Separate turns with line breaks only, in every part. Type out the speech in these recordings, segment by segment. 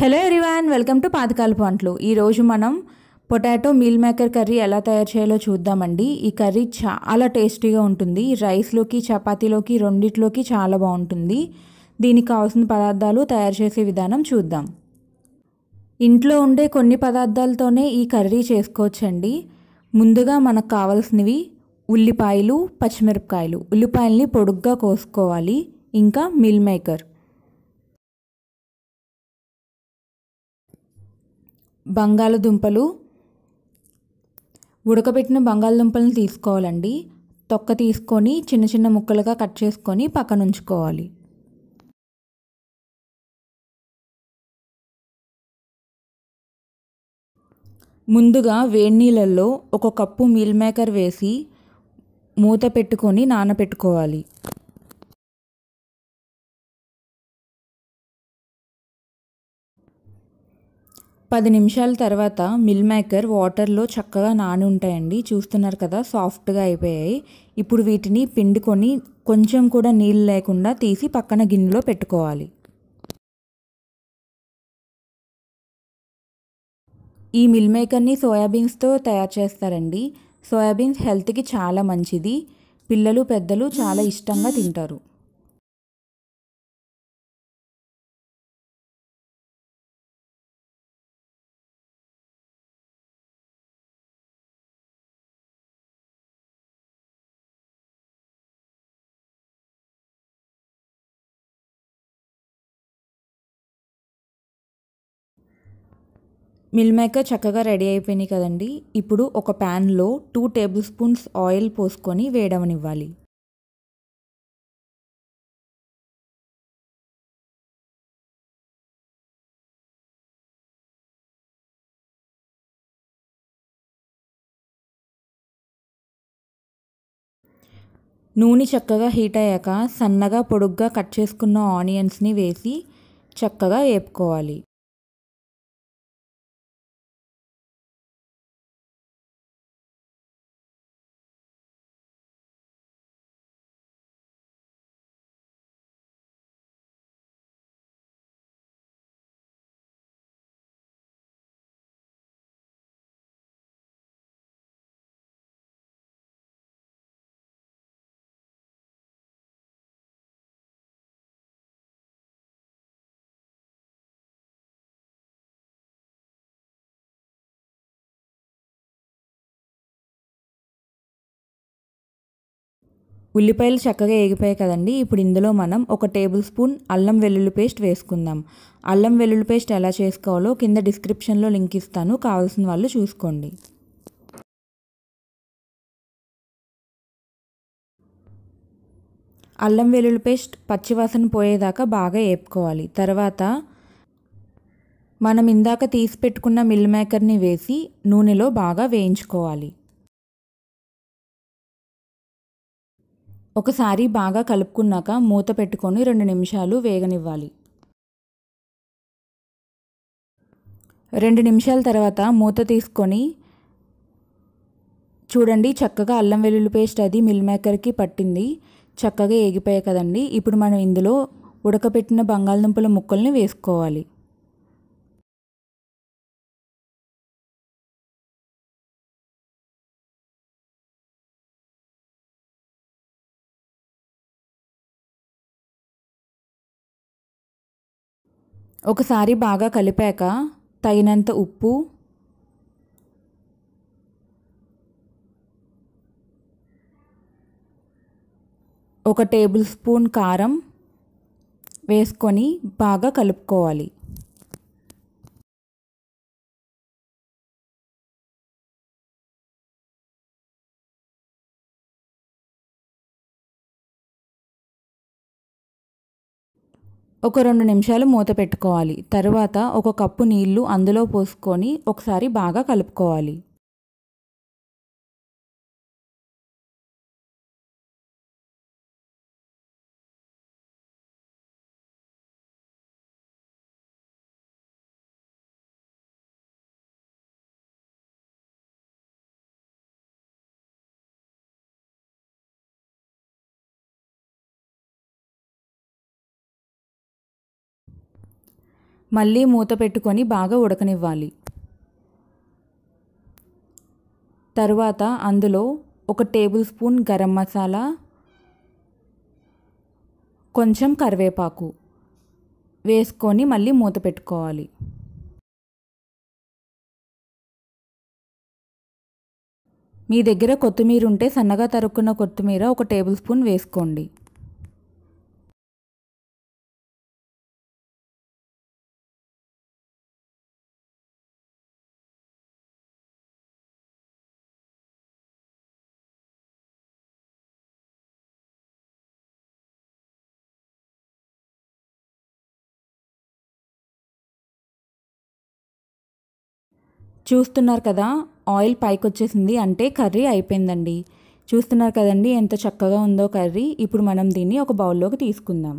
hello everyone welcome to పాతకాలపు వంటలు ఈరోజు మనం పొటాటో మీల్ మేకర్ కర్రీ ఎలా తయారు చేయాలో చూద్దామండి ఈ కర్రీ చాలా టేస్టీగా ఉంటుంది రైస్లోకి చపాతీలోకి రెండిట్లోకి చాలా బాగుంటుంది దీనికి కావాల్సిన పదార్థాలు తయారు చేసే విధానం చూద్దాం ఇంట్లో ఉండే కొన్ని పదార్థాలతోనే ఈ కర్రీ చేసుకోవచ్చండి ముందుగా మనకు కావాల్సినవి ఉల్లిపాయలు పచ్చిమిరపకాయలు ఉల్లిపాయల్ని పొడుగ్గా కోసుకోవాలి ఇంకా మిల్ మేకర్ బంగాళదుంపలు ఉడకబెట్టిన బంగాళదుంపలను తీసుకోవాలండి తొక్క తీసుకొని చిన్న చిన్న ముక్కలుగా
కట్ చేసుకొని పక్కన ఉంచుకోవాలి ముందుగా వేడి నీళ్ళల్లో
ఒక కప్పు మీల్ మేకర్ వేసి మూత పెట్టుకొని నానబెట్టుకోవాలి పది నిమిషాల తర్వాత మిల్ మేకర్ వాటర్లో చక్కగా నాని ఉంటాయండి చూస్తున్నారు కదా సాఫ్ట్గా అయిపోయాయి ఇప్పుడు వీటిని పిండుకొని కొంచెం కూడా నీళ్ళు లేకుండా తీసి పక్కన గిన్నెలో పెట్టుకోవాలి ఈ మిల్ మేకర్ని సోయాబీన్స్తో తయారు చేస్తారండి సోయాబీన్స్ హెల్త్కి చాలా మంచిది పిల్లలు పెద్దలు చాలా ఇష్టంగా
తింటారు మిల్ మేకర్ చక్కగా రెడీ అయిపోయినాయి కదండి ఇప్పుడు ఒక ప్యాన్లో టూ టేబుల్ స్పూన్స్ ఆయిల్ పోసుకొని వేడవనివ్వాలి నూనె చక్కగా హీట్
అయ్యాక సన్నగా పొడుగ్గా కట్ చేసుకున్న ఆనియన్స్ని వేసి చక్కగా వేపుకోవాలి
ఉల్లిపాయలు చక్కగా
ఏగిపోయాయి కదండి ఇప్పుడు ఇందులో మనం ఒక టేబుల్ స్పూన్ అల్లం వెల్లుల్లి పేస్ట్ వేసుకుందాం అల్లం వెల్లుల్లి పేస్ట్ ఎలా చేసుకోవాలో కింద డిస్క్రిప్షన్లో లింక్ ఇస్తాను కావాల్సిన వాళ్ళు చూసుకోండి అల్లం వెల్లుల్లి పేస్ట్ పచ్చివాసన పోయేదాకా బాగా వేపుకోవాలి తర్వాత మనం ఇందాక తీసి పెట్టుకున్న మిల్ మేకర్ని వేసి నూనెలో బాగా వేయించుకోవాలి ఒకసారి బాగా కలుపుకున్నాక మూత పెట్టుకొని రెండు నిమిషాలు వేగనివ్వాలి రెండు నిమిషాల తర్వాత మూత తీసుకొని చూడండి చక్కగా అల్లం వెల్లుల్లి పేస్ట్ అది మిల్ మేకర్కి పట్టింది చక్కగా ఏగిపోయాయి కదండి ఇప్పుడు మనం ఇందులో ఉడకపెట్టిన బంగాళదుంపల ముక్కల్ని వేసుకోవాలి ఒకసారి బాగా కలిపాక తగినంత ఉప్పు ఒక టేబుల్ స్పూన్ కారం వేసుకొని బాగా కలుపుకోవాలి
ఒక రెండు నిమిషాలు మూత పెట్టుకోవాలి తర్వాత ఒక కప్పు నీళ్లు అందులో పోసుకొని ఒకసారి బాగా కలుపుకోవాలి మళ్ళీ
మూత పెట్టుకొని బాగా ఉడకనివ్వాలి తరువాత అందులో ఒక టేబుల్ స్పూన్ గరం మసాలా కొంచెం కరివేపాకు వేసుకొని మళ్ళీ మూత పెట్టుకోవాలి మీ దగ్గర కొత్తిమీర ఉంటే సన్నగా తరుక్కున్న కొత్తిమీర ఒక టేబుల్ స్పూన్ వేసుకోండి
చూస్తున్నారు కదా ఆయిల్ పైకి వచ్చేసింది
అంటే కర్రీ అయిపోయిందండి చూస్తున్నారు కదండి ఎంత చక్కగా ఉందో కర్రీ ఇప్పుడు మనం
దీన్ని ఒక బౌల్లోకి తీసుకుందాం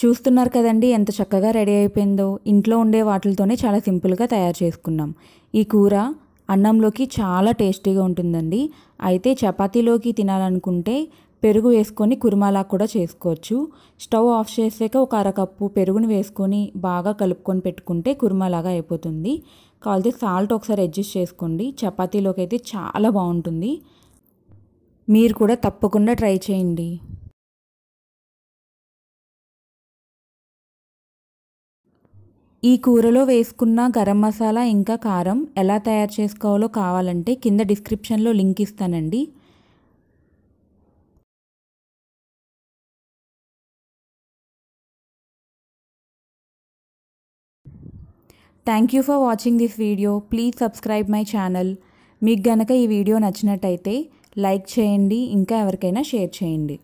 చూస్తున్నారు కదండి ఎంత చక్కగా రెడీ
అయిపోయిందో ఇంట్లో ఉండే వాటితోనే చాలా సింపుల్గా తయారు చేసుకున్నాం ఈ కూర అన్నంలోకి చాలా టేస్టీగా ఉంటుందండి అయితే చపాతీలోకి తినాలనుకుంటే పెరుగు వేసుకొని కురుమాలా కూడా చేసుకోవచ్చు స్టవ్ ఆఫ్ చేసాక ఒక అరకప్పు పెరుగును వేసుకొని బాగా కలుపుకొని పెట్టుకుంటే కురుమాలాగా అయిపోతుంది కావాల్సి సాల్ట్ ఒకసారి అడ్జస్ట్ చేసుకోండి చపాతీలోకి అయితే చాలా బాగుంటుంది మీరు కూడా తప్పకుండా ట్రై చేయండి ఈ కూరలో వేసుకున్న గరం మసాలా ఇంకా కారం ఎలా తయారు చేసుకోవాలో
కావాలంటే కింద డిస్క్రిప్షన్లో లింక్ ఇస్తానండి thank you for watching this video please subscribe my channel
మీకు గనక ఈ వీడియో నచ్చినట్టయితే లైక్ చేయండి ఇంకా ఎవరికైనా షేర్ చేయండి